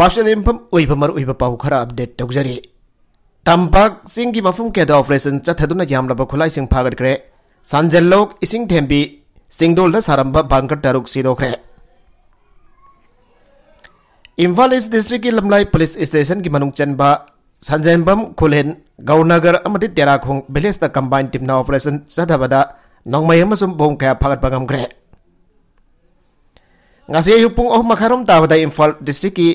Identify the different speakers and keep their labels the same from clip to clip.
Speaker 1: पा पाखर अपडेट तौजरी तमपाक चिंग की मफम कैद ऑपरेशन चतना खुलाई फागरग्रे सानजलोक इसिंग थेबी सिंगदोल सारम बंकर तरुक सिदोखे इम्फा इस डिस्ट्रिक की लम्लाई पुलिस स्टेशन की मनु चब सनजेब खुलेन गौनगर तेराखों विलेज कंबाइन टीम ऑपरेशन चतबद नौमयम बहुम क्या फागरग्रे पुंग अहम खरम ताब इम्फा डिस्ट्रिक की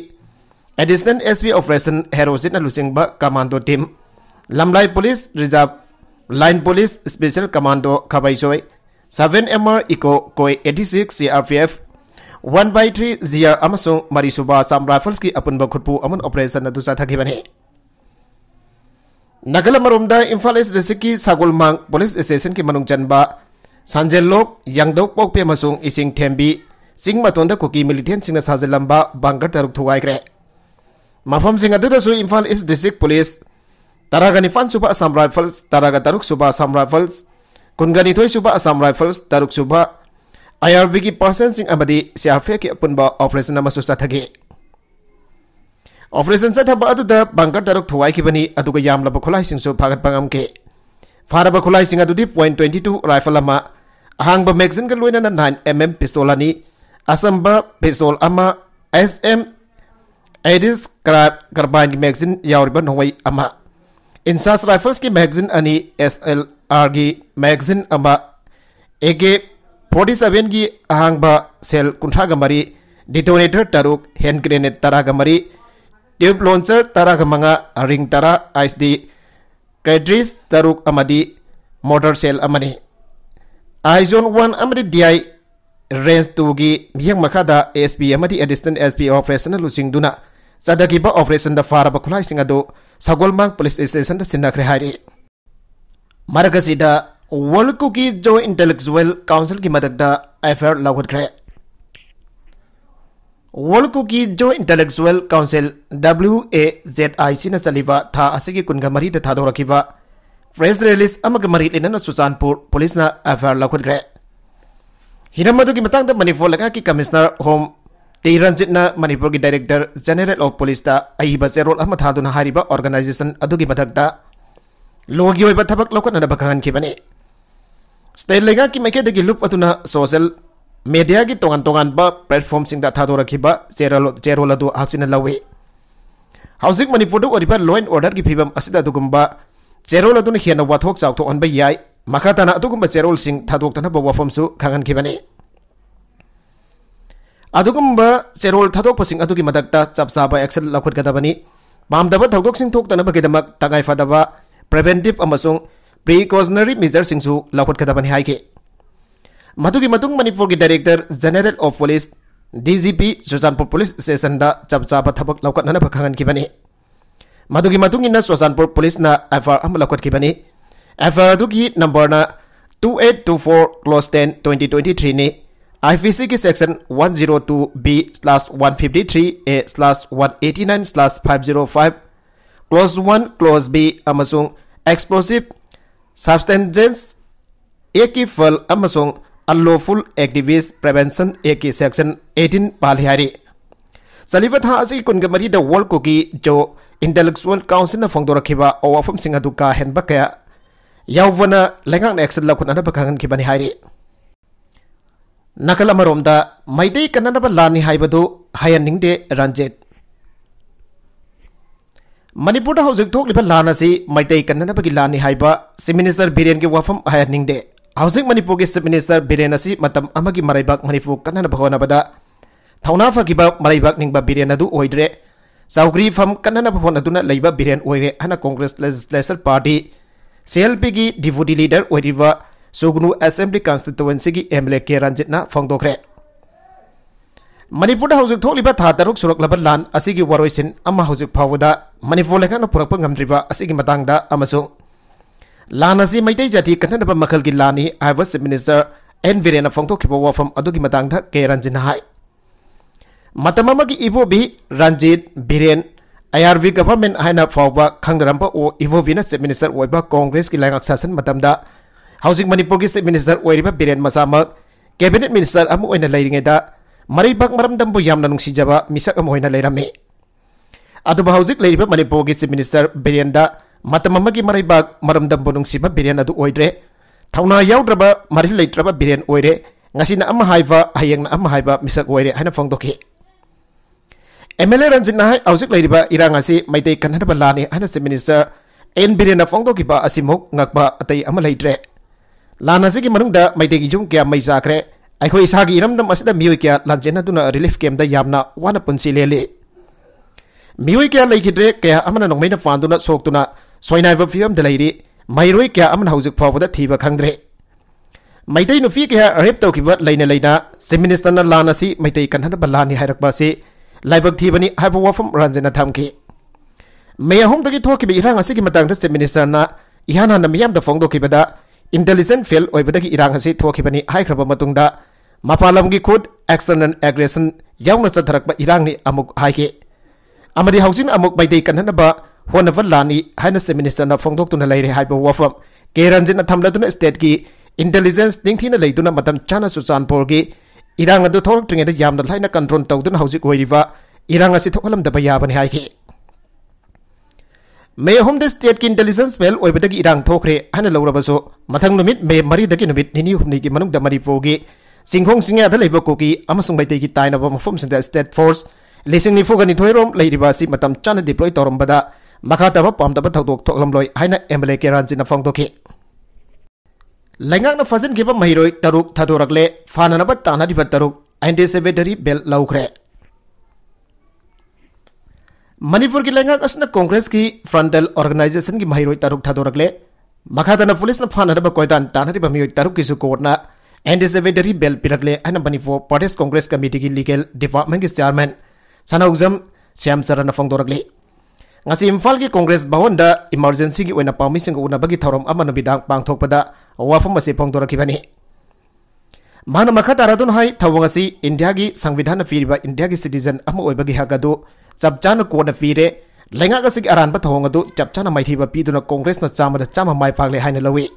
Speaker 1: एडिशनल एसपी ऑपरेशन हेरोजिन लुसिंग commando team Lamlai police reserve line police special commando खबईसोई सवें एम आर इको कोई eighty six C R P F one by three G R सूब चाम राइफल्स की अपुनब खुटपू ऑपरेशन चाथबने नगलमरुम इम्फाल इस डिस्ट्रिक्ट की सागुलमांग पुलिस स्टेशन की मनुंग चनबा सांजेलोक यांगदोक पोकपे मसुंग इसिंग थेम्बी कुकी मिलिटेन सिंग साजिलंबा तरुक थुगाइग्रे Mafam singa duda su infan is District Police ni fan suba Assam Rifles taraga taruk suba Assam Rifles kungani thoi suba Assam Rifles taruk suba IRB ki person sing amadi crf ki apun ba operation nama susa thagi operation sa thaba adu da bangkar taruk thwai ki bani adu ga yam ba khulai sing su phagat pangam ke faraba khulai sing adu di point rifle ama ahang ba magazine ka loina na 9 mm pistol ani asamba pistol ama SM एडिस की magazine याब नई INSAS rifles की magazine अनी S L R की magazine AK forty seven की अहांब cell कुंठाग मरी डिटोनेटर तरुक हेंड ग्रेनेड तरह मरी ट्यूब लॉन्चर तरह मंगा रिंग तरह आइस दी कैड्रिस तरुक मोटर सेल अमनी आइजोन one D I range two की मियंग मखाद S P assistant SP operational लुचिंग दुना ꯆꯠꯊꯈꯤꯕ ꯑꯣꯄꯔꯦꯁꯟꯗ ꯐꯥꯔꯕ ꯈꯨꯠꯂꯥꯏꯁꯤꯡ ꯑꯗꯨ ꯁꯒꯣꯜꯃꯥꯡ ꯄꯨꯂꯤꯁ ꯁ꯭ꯇꯦꯁꯟꯗ ꯁꯤꯟꯅꯈ꯭ꯔꯦ ꯍꯥꯏꯔꯤ की जो ꯋꯥꯔꯜ ꯀꯨꯀꯤ की मदद एफ आई आर ꯂꯧꯈꯠꯈ꯭ꯔꯦ world Kuki Zo intellectual council W A Z I C चलीब था कुनग मरी थादोरब प्रेस रिलीज मरी लेना सुचानपुर पुलिस एफ आई आर लौटग्रे हिरम की लगा कि commissioner home Tehranjitna Manipur ki director general of police ta ahiba se role ahma thaduna hariba organization adu ki madhak ta logi hoi loko nada bakhangan ki bane. Stay lega ki meke degi lup atuna social media ki tongan tongan ba platform sing ta thadu rakhi ba jero jero ladu haksina lawe. Housing Manipur do oriba law and order ki phibam adu gumba jero ladu ne hiyana wathok chaukto onba yai. adu gumba jero sing thadu oktana ba wafam su khangan ki अगुब चेरोल थादों की मदद चप चाब action लाखदी मामदब थोदनाद तगैफद प्रिवेंटिव प्रीकॉशनरी मेजर लाखदी मनपुर की director general of police D G P सोजानपुर पुलिस स्टेशन चप चाब थोकना खागनी मगिंग सोजानपुर पुलिस एफ आर लाखदी F R number two eight two four close ten twenty twenty three IFBC की section 102B 153A 189 505 close 1 close B अमसुंग एक्सप्लोसिव सब्सटेंसेस ए की फल अमसुंग अनलॉफुल एक्टिविस्ट प्रिवेंशन ए की सेक्शन 18 पालहारी चलीब था असी कुनगमरी the world Kuki Zo intellectual council ने फोंदोरखिबा अवाफम सिंह अदु का हेनबा कया यावना लेगांग एक्शन लखुन अनबा खंगन खिबनि हारी नकल मैद कब लाने रंजे मनपुर होब ला मैद कब की लाने चीफ मनीस्टर बीरें की वफम हयादे मनपुर की चीफ मनीस्टर बीरें मरब मनपुर कब होब थौना फगीब मरब निब बीरें अद्रे चौग्री फम कब होना लेब बीरें congress legislature party C L P की डिपुटी लीडर होरीब सुगनु असेंबली कंस्टिटुएंसी की एमएलए के रंजित ना फोंदोखरे मणिपुर था तरुक सुरकलब लान असिगी वरोइसिन अमा हौजिक मणिपुर पुरक मतांगदा लान असि मैतै जाति कथनब मखल की लानी आइवा सिम मिनिस्टर एन वीरेन फोंदोखिबा वाफम अदुगी मतांगदा के रंजित हाय मतम अमगी इबो भी Ranjit Biren IRV government haina fawba khangdaram pa o ivo vina chief minister की congress ki langak housing manipur ki minister oiriba biren Masamak, cabinet minister amu oina lairinge da mari bak maram dambu yamna nungsi jaba misak amu oina lairame adu ba housing lairiba manipur minister biren da matamama ki mari bak maram dambu nungsi ba biren adu oidre thauna yaudraba mari laitraba biren oire ngasi na amma haiba hayang na amma haiba misak oire hana fongdoki MLA Ranjit Nahai Aujik Lairiba Irang ngasi, Maitai Kanhanaba Balani, Hana Si Minister En Birena Fongdo ba Asimuk Ngakba Atai Amalai Dreh ꯂꯥꯟ ꯑꯁꯤꯒꯤ ꯃꯅꯨꯡꯗ ꯃꯩꯇꯩꯒꯤ ꯌꯨꯝ ꯀꯌꯥ ꯃꯩ ꯆꯥꯈ꯭ꯔꯦ ꯑꯩꯈꯣꯏ ꯏꯁꯥꯒꯤ ꯏꯔꯝꯗꯝ ꯑꯁꯤꯗ ꯃꯤꯑꯣꯏ ꯀꯌꯥ ꯂꯥꯟꯖꯦꯟꯅꯗꯨꯅ ꯔꯤꯂꯤꯐ ꯀꯦꯝꯗ ꯌꯥꯝꯅ ꯋꯥꯅ ꯄꯨꯟꯁꯤ ꯂꯦꯜꯂꯤ ꯃꯤꯑꯣꯏ ꯀꯌꯥ ꯂꯩꯈꯤꯗ꯭ꯔꯦ ꯀꯌꯥ ꯑꯃꯅ ꯅꯣꯡꯃꯩꯅ ꯄꯥꯟꯗꯨꯅ ꯁꯣꯛꯇꯨꯅ ꯁꯣꯏꯅꯥꯏꯕ ꯐꯤꯕꯝꯗ ꯂꯩꯔꯤ ꯃꯍꯩꯔꯣꯏ ꯀꯌꯥ ꯑꯃꯅ ꯍꯧꯖꯤꯛ ꯐꯥꯎꯕꯗ ꯊꯤꯕ ꯈꯪꯗ꯭ꯔꯦ ꯃꯩꯇꯩ ꯅꯨꯄꯤ ꯀꯌꯥ ꯔꯦꯞ ꯇꯧꯈꯤꯕ ꯂꯩꯅ ꯂꯩꯅ ꯆꯤꯐ ꯃꯤꯅꯤꯁꯇꯔꯅ ꯂꯥꯟ ꯑꯁꯤ ꯃꯩꯇꯩ ꯀꯟꯍꯟꯅꯕ ꯂꯥꯟꯅꯤ ꯍꯥꯏꯔꯛꯄ ꯑꯁꯤ ꯂꯥꯏꯕꯛ ꯊꯤꯕꯅꯤ ꯍꯥꯏꯕ ꯋꯥꯐꯝ ꯔꯥꯟꯖꯅ ꯊꯝꯈꯤ ꯃꯦ ꯑꯍꯨꯝꯗꯒꯤ ꯊꯣꯛꯈꯤꯕ ꯏꯔꯥꯡ ꯑꯁꯤꯒꯤ ꯃꯇꯥꯡꯗ ꯆꯤꯐ ꯃꯤꯅꯤꯁꯇꯔꯅ ꯏꯍꯥꯟ ꯍꯥꯟꯅ ꯃꯤꯌꯥꯝꯗ ꯐꯣꯡꯗꯣꯛꯈꯤꯕꯗ इंटेलीजें फेल होगी इरांग थोखीबनी मपालम की खुद एक्सटर्नल एग्रेसन यौन चथरप इरांग बैदई कन्नब होनब लानी चीफ मिनिस्टर फोदे है वफम के रंजीन थम्लदन स्टेट की इंटेलिजेंस तीन लेदन चा चानपुर इरान इरांग लाइन कंट्रोल तौदन इरांग इरान याबने ꯃꯦꯍꯨꯝꯗ ꯁ꯭ꯇꯦꯠꯀꯤ ꯏꯟꯇꯦꯂꯤꯖꯦꯟꯁ ꯕꯦꯜ ꯑꯣꯏꯕꯗꯒꯤ ꯏꯔꯥꯡ ꯊꯣꯛꯈ꯭ꯔꯦ ꯍꯥꯏꯅ ꯂꯧꯔꯕꯁꯨ ꯃꯊꯪ ꯅꯨꯃꯤꯠ ꯃꯦ ꯃꯔꯤꯗꯒꯤ ꯅꯨꯃꯤꯠ ꯅꯤꯅꯤ ꯍꯨꯝꯅꯤꯒꯤ ꯃꯅꯨꯡꯗ ꯃꯅꯤꯄꯨꯔꯒꯤ ꯆꯤꯡꯈꯣꯡ ꯆꯤꯡꯌꯥꯗ ꯂꯩꯕ ꯀꯨꯀꯤ ꯑꯃꯁꯨꯡ ꯃꯩꯇꯩꯒꯤ ꯇꯥꯏꯅꯕ ꯃꯐꯝꯁꯤꯡꯗ ꯁ꯭ꯇꯦꯠ ꯐꯣꯔꯁ ꯂꯤꯁꯤꯡ ꯅꯤꯐꯨꯒ ꯅꯤꯊꯣꯏꯔꯣꯝ ꯂꯩꯔꯤꯕ ꯑꯁꯤ ꯃꯇꯝ ꯆꯥꯅ ꯗꯤꯄ꯭ꯂꯣꯏ ꯇꯧꯔꯝꯕꯗ ꯃꯈꯥꯇꯕ ꯄꯥꯝꯗꯕ ꯊꯧꯗꯣꯛ ꯊꯣꯛꯂꯝꯂꯣꯏ ꯍꯥꯏꯅ ꯑꯦꯝ ꯑꯦꯜ ꯑꯦ ꯀꯦꯔꯥꯟꯖꯤꯅ ꯐꯣꯡꯗꯣꯛꯈꯤ ꯂꯩꯉꯥꯛꯅ ꯐꯥꯖꯤꯟꯈꯤꯕ ꯃꯍꯩꯔꯣꯏ ꯇꯔꯨꯛ ꯊꯥꯗꯣꯔꯛꯂꯦ ꯐꯥꯅꯅꯕ ꯇꯥꯟꯅꯔꯤꯕ ꯇꯔꯨꯛ ꯑꯦꯟꯇꯤ ꯁꯦꯕꯦꯗꯔꯤ ꯕꯦꯜ ꯂꯧꯈ꯭ꯔꯦ मणिपुर की लैंग कांग्रेस की फ्रंटल ऑर्गनाइजेशन की महिरो तरुक थादोरगले मखादन पुलिस न फानरब कोयदान तानरिब मियो तारुक किसु कोर्टना एंडिसेवेडरी बेल पिरकले अन मणिपुर प्रदेश कांग्रेस कमेटी की लीगल डिपार्टमेंट के चेयरमैन सनाउजम श्याम सरन फोंदोरकले ngasi imphal ki congress bawon da emergency gi oina pawmi sing una bagi thorom amanu bidang pangthok pada wafam ase bani संविधान फीरिबा इंडिया की सिटीजन अम ओइबगी चप चा को पीर लैंगा अरान थोंग चप चा माइब पीदन कॉग्रेस चाम चाम मा पाले लवि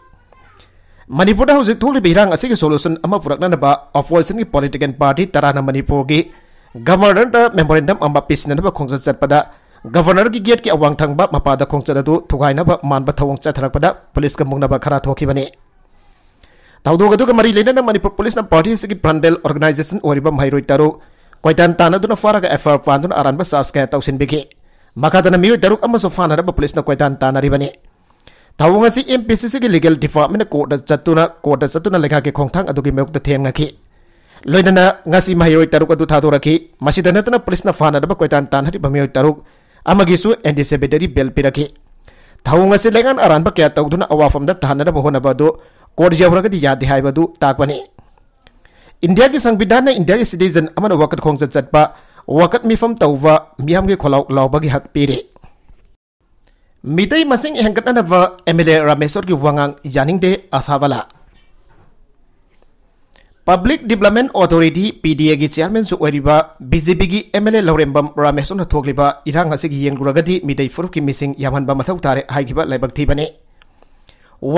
Speaker 1: मनपुर हूँ इरांग से सोलूसन पुराब अपोजिशन की पोलीटिकल पार्टी तरह मनपुर की गवर्नर मेमोरेंडम पीसीब खोज चटपद गवर्नर की गेट की अवा थ मपाद खोजद थोगाब मानब थो चरपद पुलिस का खरा थोने तौदों मरी लेना मनपुर पुलिस पार्टी की फ्रंटल ऑर्गनाइजेशन मैरू तरू koitan tan aduna faraga FR pan dun aran basas ka tausin bigi makadana miu daruk amaso fan haraba police na koitan tan aribani thawunga si MPCC gi legal department ko da chatuna ko da chatuna lekha ke khongthang adugi meukta thengna ki loinana ngasi mahiroi taruk adu thadu rakhi masida natana police na fan haraba koitan tan hari bamiu taruk amagi su anticipatory bail pirakhi thawung ase lengan aran ba kya tawduna awafam da thanara ba honaba do court जबरगति याद है बदु ताकबनी India की संविधान ने India की citizen वकत खोज चटप वकत मीफम तब मिहम के खोल लाब की हक पीरे मितई मसिंग हेंगटनब एम एल ए रामेश्वर की वहां यानिंगदे असावला पब्लिक डेवलपमेंट अथॉरिटी पीडीए की चेयरमैन सु ओरिबा बीजेपी की एम एल ए लौरब रामेश्वर असे इरा यंगुरगदि मिदै फुरुप की मिसिंग यामनबा मथौ तारे हाइगिबा लाइबक थीबने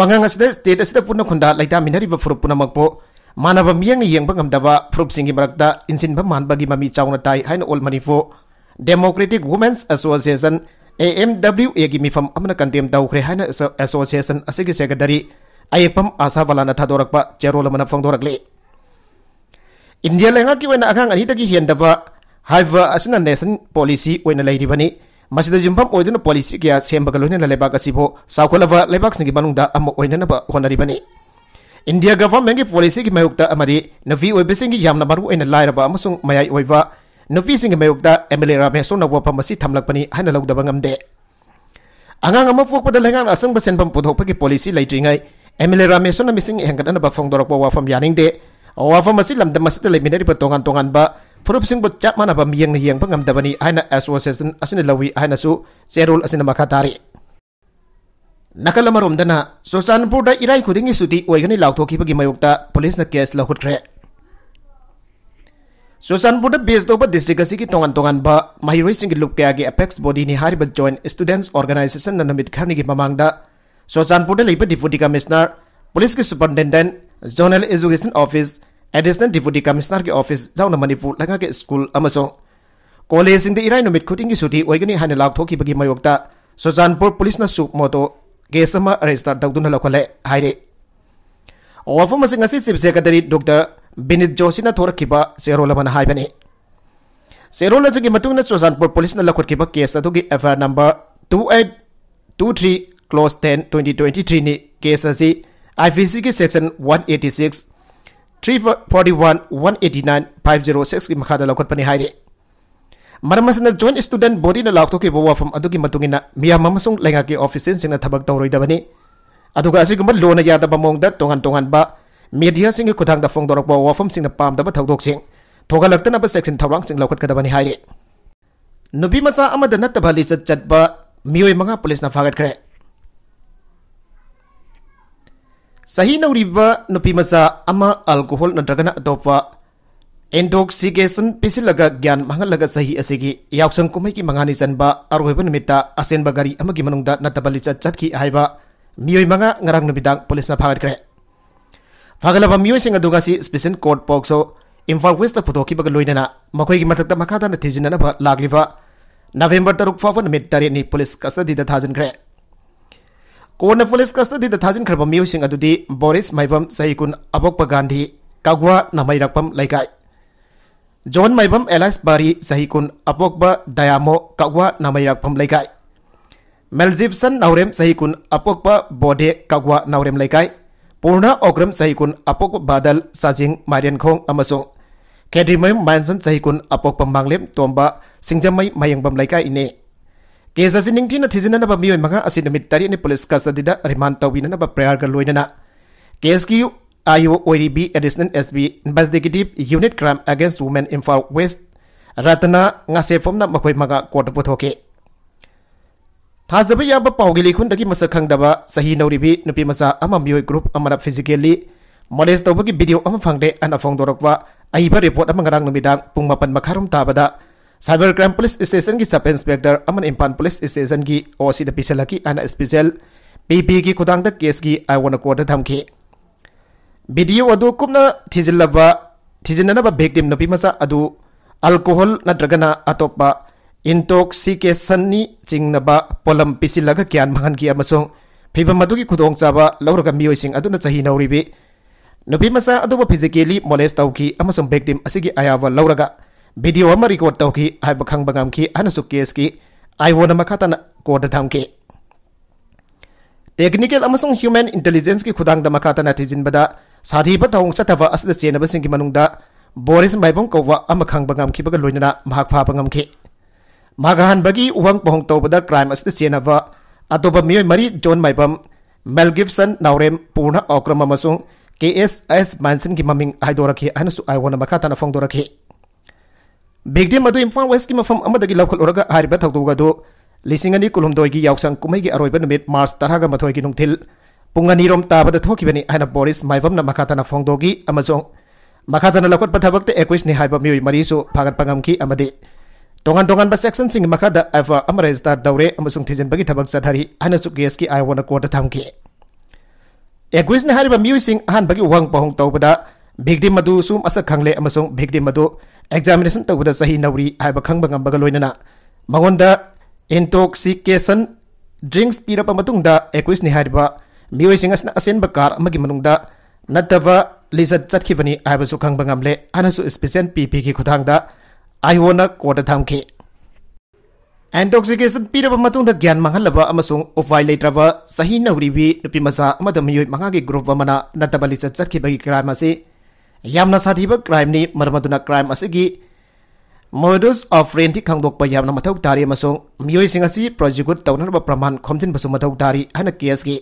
Speaker 1: वहां स्टेट असे पुनखुंदा लाइटा मिनरिबा फुरुप पुनमु manava miang yang pengam dawa prop singi marakta insin paman bagi mami chaung tai hain mani manifo democratic women's association amw gimi fam amna kantem dau khre hain association asigi secretary pam asa walana thadorakpa cherol mana le india lenga ki wena akang ani gi hian dawa haiva asina nation policy wena lady bani masida jumpham oiduna policy kya sembagalone la lebak asibo saukolava lebak singi manungda amma oinana ba honari bani India government ki policy ki mayukta amadi navi oibising ki yamna a aina ba amasung mayai oiva navi sing ki mayukta MLA rabe so na wapa masi thamlak pani haina law bangam de anga nga fuak pada lengang asang basen pam pudhok pa ki policy laitri ngai MLA me so na mising hengkatan ba phong dorok wa pam yaning de wa fam masi lam masi tele minari pa tongan tongan ba Furup sing bot chap mana ba miyang na hiyang pangam dabani haina association asina lawi haina su serul asina makatari नकल सोचानपुर इराय खुद की सूटी और लाथोब की मयोग police case लौट्रे सोचानपुर बेस तौब डिस्ट्रिक्ट की तोान तोब मही लुप क्या की अफेक्स बोडी ने जॉइन स्टूडेंट्स ऑर्गनाइजेशन नमित खर की ममान सोचानपुर डिपुटी कमिश्नर पुलिस की superintendent zonal education office additional deputy commissioner की ऑफिस जाऊन मनपुर लगा के स्कूल कॉलेज इराय खुद की सूटी और लाथोब की मयोग सोचानपुर पुलिस ने सूप मोटो केस अमा रजिस्टर तौदुन लखले हाइरे वफम असी चीफ सेक्रेटरी डॉक्टर बिनीत जोशीना थोरखिब सेरोल अमन हाइबने सेरोल असिगी मतुंगना सुजानपुर पुलिसना लखोटखिब केस अदुगी एफआर नंबर 2823 क्लोज 10 2023 नि केस असि आईपीसी की सेक्शन 186 341 189 506 की मखादा लखोटपने ꯃꯔꯝ ꯑꯁꯤꯅ ꯖꯣꯏꯟ ꯁ꯭ꯇꯨꯗꯦꯟꯠ ꯕꯣꯗꯤꯅ ꯂꯥꯎꯊꯣꯛꯈꯤꯕ ꯋꯥꯐꯝ ꯑꯗꯨꯒꯤ ꯃꯇꯨꯡꯏꯟꯅ ꯃꯤꯌꯥꯝ ꯑꯃꯁꯨꯡ ꯂꯩꯉꯥꯛꯀꯤ ꯑꯣꯐꯤꯁꯦꯜꯁꯤꯡꯅ ꯊꯕꯛ ꯇꯧꯔꯣꯏꯗꯕꯅꯤ ꯑꯗꯨꯒ ꯑꯁꯤꯒꯨꯝꯕ ꯂꯣꯟꯅ ꯌꯥꯗꯕ ꯃꯑꯣꯡꯗ ꯇꯣꯉꯥꯟ ꯇꯣꯉꯥꯟꯕ ꯃꯤꯗꯤꯌꯥꯁꯤꯡꯒꯤ ꯈꯨꯠꯊꯥꯡꯗ ꯐꯣꯡꯗꯣꯔꯛꯄ ꯋꯥꯐꯝꯁꯤꯡꯅ ꯄꯥꯝꯗꯕ ꯊꯧꯗꯣꯛꯁꯤꯡ ꯊꯣꯒꯠꯂꯛꯇꯅꯕ ꯆꯦꯛꯁꯤꯟ ꯊꯧꯔꯥꯡꯁꯤꯡ ꯂꯧꯈꯠꯀꯗꯕꯅꯤ ꯍꯥꯏꯔꯤ ꯅꯨꯄꯤ ꯃꯆꯥ ꯑꯃꯗ ꯅꯠꯇꯕ ꯂꯤꯆꯠ ꯆꯠꯄ ꯃꯤꯑꯣꯏ ꯃꯉꯥ ꯄꯨꯂꯤꯁꯅ ꯐꯥꯒꯠꯈ꯭ꯔꯦ ꯆꯍꯤ ꯅꯧꯔꯤꯕ ꯅꯨꯄꯤ ꯃꯆꯥ ꯑꯃ ꯑꯜꯀꯣꯍꯣꯜ ꯅꯠꯇ꯭ꯔꯒꯅ ꯑꯇꯣꯞꯄ इंटोक्सीगेशन पीसी ज्ञान महंगल सही यासम कुम की मंगानी चब अरब निमित असें गरी की चीब मई मंगा पुलिस फागरे फागल मई special court POCSO Imphal west पुदीब लोनना मथक्त मखादान थीजनब लाग्व नवेंबर तरुक फाव तर पुलिस कस्टडी थाजनख्रे कोर्ट पुलिस कस्टडी थाजनख्रब मई बोरीस मैब चही अबोप गांधी कगवा नमरपम लेकाय John Maibam Elias Bari Sahikun Apokba Dayamo Kagwa Namayak Mel Melzibson Naurem Sahikun Apokba Bode Kagwa Naurem Lekai Purna Ogram Sahikun Apokba Badal Sajing Marian Khong Amasung Kedrimay Manson Sahikun Apokba Manglem Tomba Singjamai Mayang Lekai ini Kesa Tizina thizinanaba mioi manga Asinamit tari ne polis custody da remand tawinanaba prayer ga loinana IOADB Additional SB Investigative Unit Crime Against Women in Far West Ratna ngase form na makoi maga court puthoke thajaba yaba paugi likhun dagi masa khang khangdaba sahi bi nupi masa ama mioi group amara physically molest tobagi video ama phangde an afong dorokwa ai ba report ama ngarang nu bidang pung ma pan makharum ta tabada cyber crime police station ki sub inspector aman impan police station gi OC da pisalaki ana special pp ki kudang da case gi i want to court thamke ꯚꯤꯗꯤꯑꯣ ꯑꯗꯨ ꯀꯨꯞꯅ ꯊꯤꯖꯤꯜꯂꯕ ꯊꯤꯖꯤꯟꯅꯅꯕ victim ꯅꯨꯄꯤꯃꯆꯥ ꯑꯗꯨ alcohol ꯅꯠꯇ꯭ꯔꯒꯅ ꯑꯇꯣꯞꯄ ꯏꯟꯇꯣꯛꯁꯤꯀꯦꯁꯟꯅꯤ ꯆꯤꯡꯅꯕ ꯄꯣꯂꯝ ꯄꯤꯁꯤꯜꯂꯒ ꯒ꯭ꯌꯥꯟ ꯃꯥꯡꯍꯟꯈꯤ ꯑꯃꯁꯨꯡ ꯐꯤꯚꯝ ꯑꯗꯨꯒꯤ ꯈꯨꯗꯣꯡꯆꯥꯕ ꯂꯧꯔꯒ ꯃꯤꯑꯣꯏꯁꯤꯡ ꯑꯗꯨꯅ ꯆꯍꯤ ꯅꯧꯔꯤꯕꯤ ꯅꯨꯄꯤꯃꯆꯥ ꯑꯗꯨꯕꯨ ꯐꯤꯖꯤꯀꯦꯂꯤ ꯃꯣꯂꯦꯁ ꯇꯧꯈꯤ ꯑꯃꯁꯨꯡ ꯚꯤꯛꯇꯤꯝ ꯑꯁꯤꯒꯤ ꯑꯌꯥꯕ ꯂꯧꯔꯒ ꯚꯤꯗꯤꯑꯣ ꯑꯃ ꯔꯦꯀꯣꯔꯠ ꯇꯧꯈꯤ ꯍꯥꯏꯕ ꯈꯪꯕ ꯉꯝꯈꯤ ꯑꯗꯨꯅꯁꯨ ꯀꯦꯁꯀꯤ ꯑꯥꯏꯋꯣꯅ ꯃꯈꯥ ꯇꯥꯅ ꯀꯣꯔꯠꯇ ꯊꯝꯈꯤ ꯇꯦꯛꯅꯤꯀꯦꯜ ꯑꯃꯁꯨꯡ ꯍ꯭ꯌꯨꯃꯦꯟ ꯏꯟꯇꯦꯂꯤꯖꯦꯟꯁꯀꯤ ꯈꯨꯠꯊꯥꯡꯗ ꯃꯈꯥ ꯇꯥꯅ ꯊꯤꯖꯤꯟꯕꯗ साधीब तौंग चतव असल चेनब सिंह की मनुंग बोरीस माइबों कौवा अम खंग बंगम की बग लोइना महाक फा बंगम के मागहन बगी उवंग पहोंग तौबद क्राइम असल चेनब अटोब मियोय मरी जोन माइबम मेलगीसन गिब्सन पूर्ण अक्रम के एस एस मैंसन की मम हाइदोरखे हनसु आइवोन मखा ताना फोदर भिक्टिम अदु इम्फाल वेस्ट की मफम अमदगी लौखलोरगा हारिबा थौदोगदो लिसिंग अनी की यावसंग कुमै की अरब नुमित मार्च तरह मथोई की नुथिल पुंगनी रोम ताब थोकिबनी हाइन बोरिस माइबमना मखातन फोंगदोगी अमजोंग मखातन लखत पथबक्त एक्विस नि हाइब मिउ मरीसु फागत पंगमकी अमदि तोंगान तोंगान बस सेक्शन सिंग मखाद एफा दौरे की आई वोना कोट थामकी एक्विस नि हारिब मिउ सिंग हान बगी वंग पहुंग तौबदा भिक्टिम मदु नौरी हाइब खंगब गंबग लोइनना मगोंदा इंटॉक्सिकेशन ड्रिंक्स पीरप ꯃꯤꯑꯣꯏꯁꯤꯡ ꯑꯁꯤꯅ ꯑꯁꯦꯡꯕ ꯀꯥꯔ ꯑꯃꯒꯤ ꯃꯅꯨꯡꯗ ꯅꯠꯇꯕ ꯂꯤꯆꯠ ꯆꯠꯈꯤꯕꯅꯤ ꯍꯥꯏꯕꯁꯨ ꯈꯪꯕ ꯉꯝꯂꯦ ꯍꯥꯟꯅꯁꯨ ꯁ꯭ꯄꯦꯁꯦꯜ ꯄꯤ ꯄꯤꯒꯤ ꯈꯨꯠꯊꯥꯡꯗ ꯑꯥꯏꯑꯣꯅ ꯀꯣꯔꯠꯇ ꯊꯝꯈꯤ ꯑꯦꯟꯇꯣꯛꯁꯤꯀꯦꯁꯟ ꯄꯤꯔꯕ ꯃꯇꯨꯡꯗ ꯒ꯭ꯌꯥꯟ ꯃꯥꯡꯍꯜꯂꯕ ꯑꯃꯁꯨꯡ ꯎꯄꯥꯏ ꯂꯩꯇ꯭ꯔꯕ ꯆꯍꯤ ꯅꯧꯔꯤꯕꯤ ꯅꯨꯄꯤꯃꯆꯥ ꯑꯃꯗ ꯃꯤꯑꯣꯏ ꯃꯉꯥꯒꯤ ꯒ꯭ꯔꯨꯞ ꯑꯃꯅ ꯅꯠꯇꯕ ꯂꯤꯆꯠ ꯆꯠꯈꯤꯕꯒꯤ ꯀ꯭ꯔꯥꯏꯝ ꯑꯁꯤ ꯌꯥꯝꯅ ꯁꯥꯊꯤꯕ ꯀ꯭ꯔꯥꯏꯝꯅꯤ ꯃꯔꯝ ꯑꯗꯨꯅ ꯀ꯭ꯔꯥꯏꯝ ꯑꯁꯤꯒꯤ ꯃꯣꯗꯨꯁ ꯑꯣꯐ ꯔꯦꯟꯇꯤ ꯈꯪꯗꯣꯛꯄ ꯌꯥꯝꯅ ꯃꯊꯧ ꯇꯥꯔꯤ ꯑꯃꯁꯨꯡ ꯃꯤꯑꯣꯏꯁꯤꯡ ꯑꯁꯤ ꯄ꯭ꯔꯣꯖꯤꯀ꯭ꯌꯨꯠ ꯇꯧꯅꯅꯕ ꯄ꯭ꯔꯃꯥꯟ ꯈꯣꯝꯖꯤꯟꯕꯁꯨ ꯃꯊꯧ ꯇꯥꯔꯤ ꯍꯥꯏꯅ ꯀꯦꯁꯀꯤ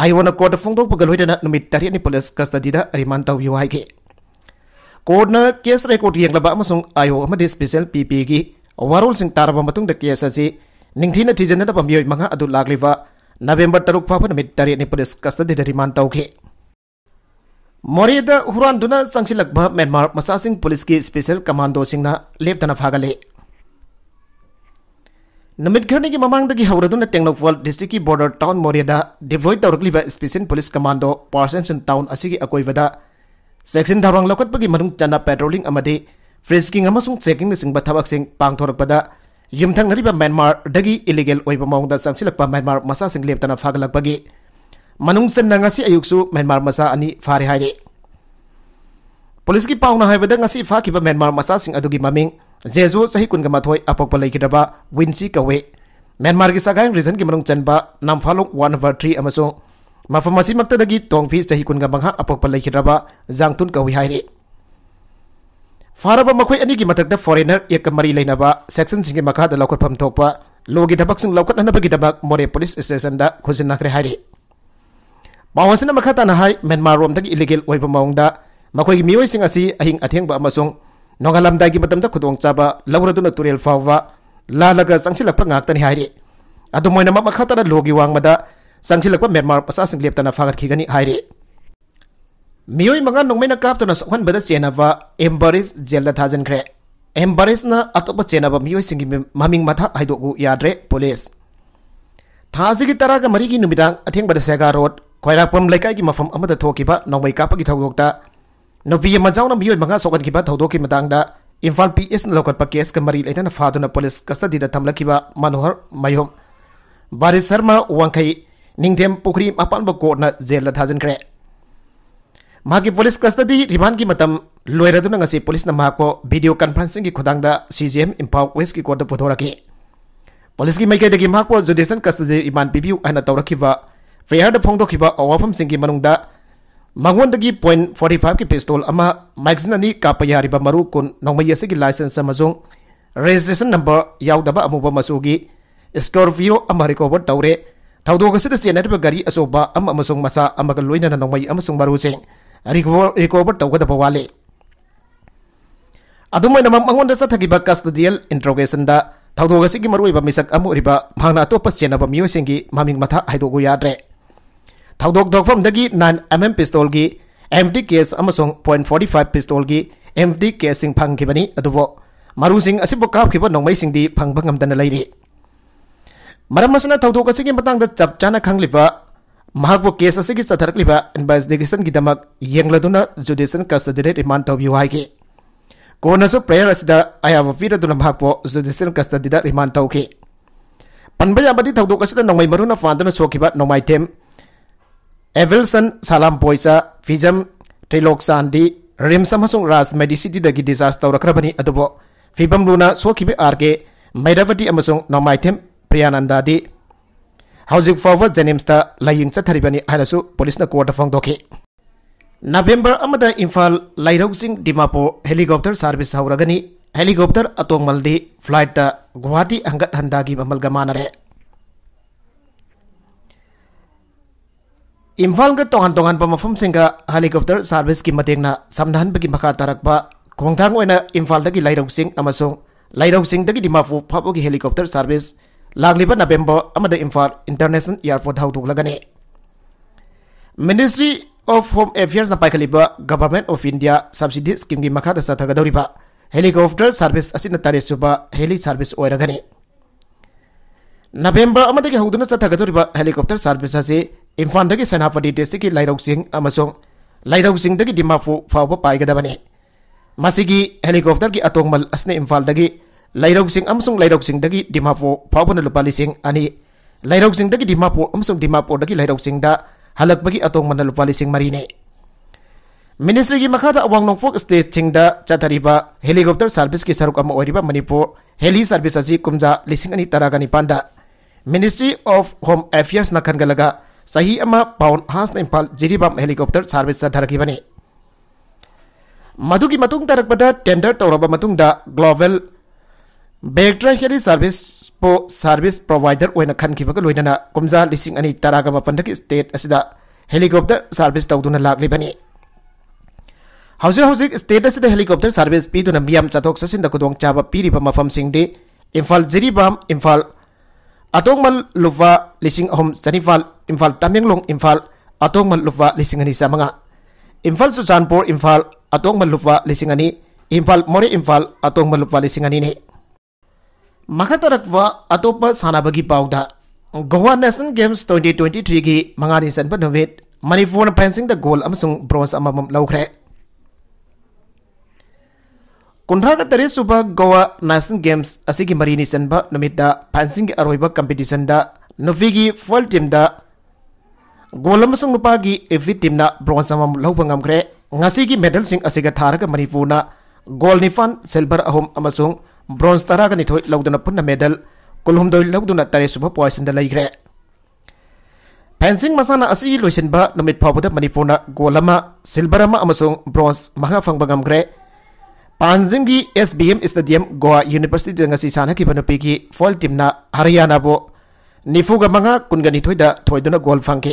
Speaker 1: ꯑꯥꯏꯌꯣꯅ ꯀꯣꯔꯠꯇ ꯐꯣꯡꯗꯣꯛꯄꯒ ꯂꯣꯏꯅꯅ ꯅꯨꯃꯤꯠ ꯇꯔꯦꯠꯅꯤ ꯄꯨꯂꯤꯁ ꯀꯁꯇꯗꯤꯗ ꯔꯤꯃꯥꯟ ꯇꯧꯌꯨ ꯍꯥꯏꯈꯤ ꯀꯣꯔꯠꯅ ꯀꯦꯁ ꯔꯦꯀꯣꯔꯠ ꯌꯦꯡꯂꯕ ꯑꯃꯁꯨꯡ ꯑꯥꯏꯌꯣ ꯑꯃꯗꯤ ꯁ꯭ꯄꯦꯁꯦꯜ ꯄꯤ ꯄꯤꯒꯤ ꯋꯥꯔꯣꯜꯁꯤꯡ ꯇꯥꯔꯕ ꯃꯇꯨꯡꯗ ꯀꯦꯁ ꯑꯁꯤ ꯅꯤꯡꯊꯤꯅ ꯊꯤꯖꯤꯟꯅꯅꯕ ꯃꯤꯑꯣꯏ ꯃꯉꯥ ꯑꯗꯨ ꯂꯥꯛꯂꯤꯕ नवेंबर तरुक फाफ नमित तरेटनी पुलिस कस्टडी रिमांड तौखे मोरेद हुरान चंगसीलब म्यांमार मचासिंग पुलिस की स्पेशल कमांडो लेप्तना फागले नमितघरने की ममांग हो हवरदुन टेंगलोफवल डिस्ट्रिक्ट की बॉर्डर टाउन मोरियादा डिप्लॉय तौरगली बा special police commando person in town असी की अकोइबदा सेक्शन धारंग पेट्रोलिंग अमदे फ्रिस्किंग चेकिंग ने सिंग बथाबक सिंग पांगथोरपदा यमथंग नरी बा म्यांमार दगी इलीगल ओइबा मांग दा अयुक्सु म्यांमार मसा अनि पुलिस की पाना हाइबदा ngasi फा किबा जेजो सही कुन माथोय अपक लेखिदब विंसी कवे म्यांमार की सगांग रिजन की मनुंग चनब नामफालोक वान नंबर थ्री अमसो मफम असी मक्तदगी तोंगफी चाही कुन मंगा अपक लेखिदब जांगतुन कवे हाइरे फारब मखोय अनि की मथक फॉरेनर एक मरी लेनब सेक्शन सिंह मखा द लखत फम थोप दबक की दबक मोरे पुलिस स्टेशन द खुजिन नखरे हाइरे पावसन मखा तन हाय म्यांमार रोम दगी इलीगल ओइब माउंग द मखोय की मियोय सिंह असी अथेंग ब नोगा लम दाई की खुदों चाब लौरदन तुरल फाव लाग चंगे अब मोन मखा तर लोगी वाद चंगल मेमार पचास लेपन फागतनी मई मा नोम कापन सौहन चेनब एम्बरीज जेल थाजनख्रे एम्बरीज अतोप चेनब मई ममिंग मधा हईदू याद्रे पुलिस थाजी की तरग मरी की अथेंद सेगा रोड खैरापम लेकिन मौम की नौम कापी थोड़ता नवी मजाऊ मई मंगा सौगन की इम्फा पी एस लौटप केस का मरी लेना फादन पुलिस कस्टडी तमल मनोहर मयूम बारिश शर्मा वंखई निधेम पुख्री अपन कोर्ट जेल थाजनखे पुलिस कस्टदी रिमान की मतम लोरदी पुलिस को वीडियो की खुदा C G M Imphal west की कोर्ट पुधर पुलिस की मैके जुडिशल कस्टडी इमान पीबी अब फेहर फोंदों की अवाफम की मगोदी पोइ फोर्टी फाइव की पिस्तोल माइजनी काप्ब मरुकुन नौमयस की लाइसेंस रजिस्ट्रेशन नंबर याद अमुब मचूगी स्कॉर्पियो रिकोवर तौरें थोद चेनब गरी अचोब मचाग लोन नौमयू मरुसे रिकोवर तौद वाले अदमोना मगोद चतब कस्टडियल इंट्रोगेसन थोद मचक अमुरी मांग अटोप चेनब मोय मथ हाईदू याद्रे Thoudam nine M M pistol M D case point forty five pistol M D case फंगो मरू का नौमें फंगरी मरमसना थौदी चप चा खाव केस चथर इन्वेस्टिगेसनगद्न जुडिशल कस्टडी रिमान तौर कौन प्रेयर अद अब पीर जुडिशल कस्टडी रिमान तौर पनबाबी थौदी नौमें मरू फादन सोब नौमाइम एवेलसन सालामपोइचा फिजम ट्रिलोक्सानदी रिम्स अमसुंग राज मेडिसिटीदगी डिस्चार्ज तौरखरबनी अदुबो फिबम लुना सोखिबे आरके मैरवती अमसुंग नोमाइथेम प्रियानंदादी हौजिक फाव जेनिम्सता लयिंग चथरिबनी हाइनसु पुलिसना कोर्ट फोंगदोखि नवेम्बर अमदा इम्फाल लाइरौजिंग दिमापुर हेलीकॉप्टर सर्विस हौरगनी हेलीकॉप्टर अतोंगमलदी फ्लाइट गुवाहाटी हंगत हंदागी ममलगा मानरे इम्फाल तोान तोान मौम हेलीकॉप्टर सर्विस की मेना सामधन की मखा तरक्प खोधांग इम्फालौरौरौदमापू फाप की हेलीकॉप्टर सर्विस लाब नवेंबर इम्फा इंटरनेशनल एयरपोर्ट हाउटने मिनीस्ट्री ऑफ होम एफेयर पाखलीब government of India subsidy scheme की मखा चतगद हेलीकॉप्टर सर्विस तरसुब हेली सर्विस नवेंबर हूद चतगद हेलीकॉप्टर सर्विस ꯏꯝꯐꯥꯜꯗꯒꯤ ꯁꯦꯅꯥꯄꯇꯤ ꯗꯤꯁꯇ꯭ꯔꯤꯛꯀꯤ ꯂꯥꯏꯔꯧꯁꯤꯡ ꯑꯃꯁꯨꯡ ꯂꯥꯏꯔꯧꯁꯤꯡꯗꯒꯤ ꯗꯤꯃꯥꯄꯨ ꯐꯥꯎꯕ ꯄꯥꯏꯒꯗꯕꯅꯤ ꯃꯁꯤꯒꯤ ꯍꯦꯂꯤꯀꯣꯞꯇꯔꯒꯤ ꯑꯇꯣꯡꯃꯜ ꯑꯁꯤꯅ ꯏꯝꯐꯥꯜꯗꯒꯤ ꯂꯩꯔꯧꯁꯤꯡ ꯑꯃꯁꯨꯡ ꯂꯩꯔꯧꯁꯤꯡꯗꯒꯤ ꯗꯤꯃꯥꯄꯨ ꯐꯥꯎꯕꯅ ꯂꯨꯄꯥ ꯂꯤꯁꯤꯡ ꯑꯅꯤ ꯂꯩꯔꯧꯁꯤꯡꯗꯒꯤ ꯗꯤꯃꯥꯄꯨ ꯑꯃꯁꯨꯡ ꯗꯤꯃꯥꯄꯨꯔꯗꯒꯤ ꯂꯩꯔꯧꯁꯤꯡꯗ ꯍꯜꯂꯛꯄꯒꯤ ꯑꯇꯣꯡꯕꯅ ꯂꯨꯄꯥ ꯂꯤꯁꯤꯡ ꯃꯔꯤꯅꯤ ꯃꯤꯅꯤꯁꯇ꯭ꯔꯤꯒꯤ ꯃꯈꯥꯗ ꯑꯋꯥꯡ ꯅꯣꯡꯄꯣꯛ ꯁ꯭ꯇꯦꯠꯁꯤꯡꯗ ꯆꯠꯊꯔꯤꯕ ꯍꯦꯂꯤꯀꯣꯞꯇꯔ ꯁꯥꯔꯚꯤꯁꯀꯤ ꯁꯔꯨꯛ ꯑꯃ ꯑꯣꯏꯔꯤꯕ ꯃꯅꯤꯄꯨꯔ ꯍꯦꯂꯤ ꯁꯥꯔꯚꯤꯁ ꯑꯁꯤ ꯀꯨꯝꯖꯥ ꯂꯤꯁꯤꯡ ꯑꯅꯤ ꯇꯔꯥꯒ ꯅꯤꯄꯥꯟꯗ ꯃꯤꯅꯤꯁꯇ꯭ꯔꯤ ꯑꯣꯐ ꯍꯣꯝ ꯑꯦꯐꯤꯌꯔꯁꯅ ꯈꯟꯒꯠꯂꯒ सही पाउंड हास्ट इम्फा जिरीबम हेलीकॉप्टर सर्विस धरने मधुबद टेंडर तौब ग्लोबल बेक्ट्रा हेली सर्विस पो सर्विस प्रोवाइडर खनना कमजा लिंग अं तरग मपन की स्टेट हेलीकॉप्टर सर्विस तौदन लाने हजि स्टेट हेलीकॉप्टर सर्विस पीदना चाथ सचिन कदम पीरीब मफम Singh Imphal Jiribam Imphal atong man lupa lising ahom sanifal imfal tamyang long imfal atong man lupa lising ani sa mga su susanpur imfal atong man lupa lising ani imfal mori imfal atong man lupa lising ani ni makatarakwa atopa sanabagi pawda Gowa National Games 2023 gi mga nisan pa Manipur pensing fencing the goal amsung bronze amam lawkhre ꯀꯨꯟꯊ꯭ꯔꯥꯒ ꯇꯔꯦꯠ ꯁꯨꯕ Goa national games ꯑꯁꯤꯒꯤ ꯃꯔꯤꯅꯤ ꯆꯟꯕ ꯅꯨꯃꯤꯠꯇ ꯐꯦꯟꯁꯤꯡꯒꯤ ꯑꯔꯣꯏꯕ ꯀꯝꯄꯤꯇꯤꯁꯟꯗ ꯅꯨꯄꯤꯒꯤ full ꯇꯤꯝꯗ ꯒꯣꯜ ꯑꯃꯁꯨꯡ ꯅꯨꯄꯥꯒꯤ ꯑꯦꯐꯤ ꯇꯤꯝꯅ ꯕ꯭ꯔꯣꯟꯖ ꯑꯃꯃꯝ ꯂꯧꯕ ꯉꯝꯈ꯭ꯔꯦ ꯉꯁꯤꯒꯤ ꯃꯦꯗꯜꯁꯤꯡ ꯑꯁꯤꯒ ꯊꯥꯔꯒ ꯃꯅꯤꯄꯨꯔꯅ ꯒꯣꯜ ꯅꯤꯄꯥꯟ ꯁꯤꯜꯚꯔ ꯑꯍꯨꯝ ꯑꯃꯁꯨꯡ ꯕ꯭ꯔꯣꯟꯖ ꯇꯔꯥꯒ ꯅꯤꯊꯣꯏ ꯂꯧꯗꯨꯅ ꯄꯨꯟꯅ ꯃꯦꯗꯜ ꯀꯨꯜꯍꯨꯝꯗꯣꯏ ꯂꯧꯗꯨꯅ ꯇꯔꯦꯠ ꯁꯨꯕ ꯄꯣꯏꯁꯟꯗ ꯂꯩꯈ꯭ꯔꯦ ꯐꯦꯟꯁꯤꯡ ꯃꯁꯥꯟꯅ ꯑꯁꯤꯒꯤ ꯂꯣꯏꯁꯤꯟꯕ ꯅꯨꯃꯤꯠ ꯐꯥꯎꯕꯗ ꯃꯅꯤꯄꯨꯔꯅ ꯒꯣꯜ ꯑꯃ ꯁꯤꯜꯚꯔ ꯑꯃ ꯑꯃꯁꯨꯡ ꯕ꯭ꯔꯣꯟꯖ ꯃꯉꯥ ꯐꯪꯕ ꯉꯝꯈ꯭ꯔꯦ पांजिमगी S B M B Goa University dengasi university sana ki banupi ki fall team na haryana bo nifu ga manga kungani thoida thoiduna goal phangke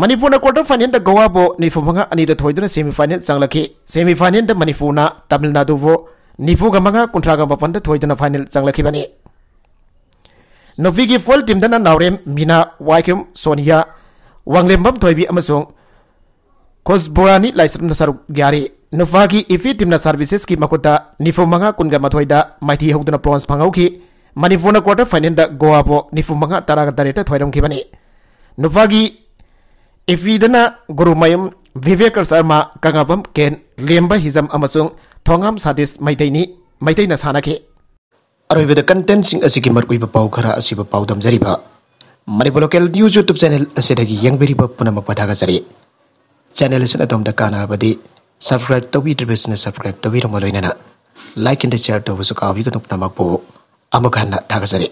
Speaker 1: manipur na quarter final da Goa bo nifu manga ani da thoiduna semi final changlaki semi final da manipur na tamil nadu bo nifu ga manga kuntra ga papan da thoiduna final changlaki bani novigi fall team da na naurem mina Waikum sonia wanglembam thoibi amasung ꯀꯣꯁꯕꯣꯔꯥꯅꯤ ꯂꯥꯏꯁ꯭ꯔꯝꯅ ꯁꯔꯨꯛ ꯌꯥꯔꯤ ꯅꯨꯄꯥꯒꯤ ꯏꯐꯤ ꯇꯤꯝꯅ ꯁꯥꯔꯚꯤꯁꯦꯁꯀꯤ ꯃꯈꯨꯠꯇ ꯅꯤꯐꯨ ꯃꯉꯥ ꯀꯨꯟꯒ ꯃꯥꯊꯣꯏꯗ ꯃꯥꯏꯊꯤ ꯍꯧꯗꯨꯅ bronze ꯐꯪꯍꯧꯈꯤ ꯃꯅꯤꯄꯨꯔꯅ ꯀ꯭ꯋꯥꯔꯇꯔ ꯐꯥꯏꯅꯦꯜꯗ ꯒꯣꯋꯥꯕꯨ ꯅꯤꯐꯨ ꯃꯉꯥ ꯇꯔꯥꯒ ꯇꯔꯦꯠꯇ ꯊꯣꯏꯔꯝꯈꯤꯕꯅꯤ ꯅꯨꯄꯥꯒꯤ ꯏꯐꯤꯗꯅ ꯒꯨꯔꯨꯃꯌꯨꯝ ꯚꯤꯕꯦꯀꯔ ꯁꯔꯃ ꯀꯪꯉꯥꯕꯝ ꯀꯦꯟ ꯂꯦꯝꯕ ꯍꯤꯖꯝ ꯑꯃꯁꯨꯡ ꯊꯣꯉꯥꯝ ꯁꯥꯗꯤꯁ ꯃꯩꯇꯩꯅꯤ ꯃꯩꯇꯩꯅ ꯁꯥꯟꯅꯈꯤ ꯑꯔꯣꯏꯕꯗ ꯀꯟꯇꯦꯟꯁꯤꯡ ꯑꯁꯤꯒꯤ ꯃꯔꯨꯑꯣꯏꯕ ꯄꯥꯎ ꯈꯔ ꯑꯁꯤꯕꯨ ꯄꯥꯎꯗꯝꯖꯔꯤꯕ ꯃꯅꯤꯄꯨꯔ ꯂꯣꯀꯦꯜ ꯅ꯭ꯌꯨꯁ ꯌꯨꯇ꯭ꯌꯨꯕ ꯆꯦꯅꯦꯜ ꯑꯁꯤꯗꯒꯤ ꯌꯦꯡꯕꯤꯔꯤꯕ ꯄꯨꯝꯅꯃꯛ ꯄꯊꯥꯒꯠꯆꯔꯤ channel is atom the kana badi subscribe to video business subscribe to video be romoloina like in the chat to usuka we can up namakbo amukana tagasari